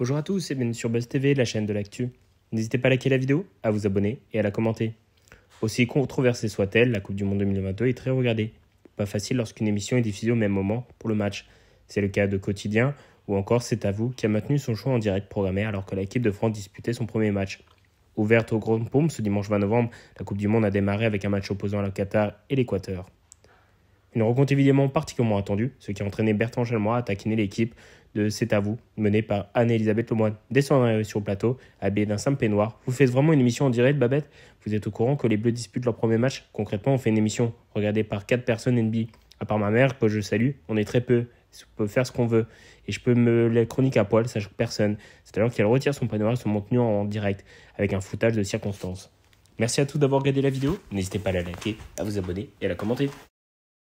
Bonjour à tous et bienvenue sur Buzz TV, la chaîne de l'actu. N'hésitez pas à liker la vidéo, à vous abonner et à la commenter. Aussi controversée soit-elle, la Coupe du Monde 2022 est très regardée. Pas facile lorsqu'une émission est diffusée au même moment pour le match. C'est le cas de Quotidien ou encore C'est à vous qui a maintenu son choix en direct programmé alors que l'équipe de France disputait son premier match. Ouverte aux grandes pompes ce dimanche 20 novembre, la Coupe du Monde a démarré avec un match opposant la Qatar et l'Équateur. Une rencontre évidemment particulièrement attendue, ce qui a entraîné Bertrand Chalmois à taquiner l'équipe de C'est à vous, menée par Anne-Elisabeth Lemoine. descendre sur le plateau, habillée d'un simple peignoir. Vous faites vraiment une émission en direct, Babette Vous êtes au courant que les Bleus disputent leur premier match Concrètement, on fait une émission regardée par quatre personnes NBA. À part ma mère, que je salue, on est très peu. On peut faire ce qu'on veut. Et je peux me la chronique à poil, ça que personne. C'est-à-dire qu'elle retire son peignoir et se contenu en direct, avec un foutage de circonstances. Merci à tous d'avoir regardé la vidéo. N'hésitez pas à la liker, à vous abonner et à la commenter.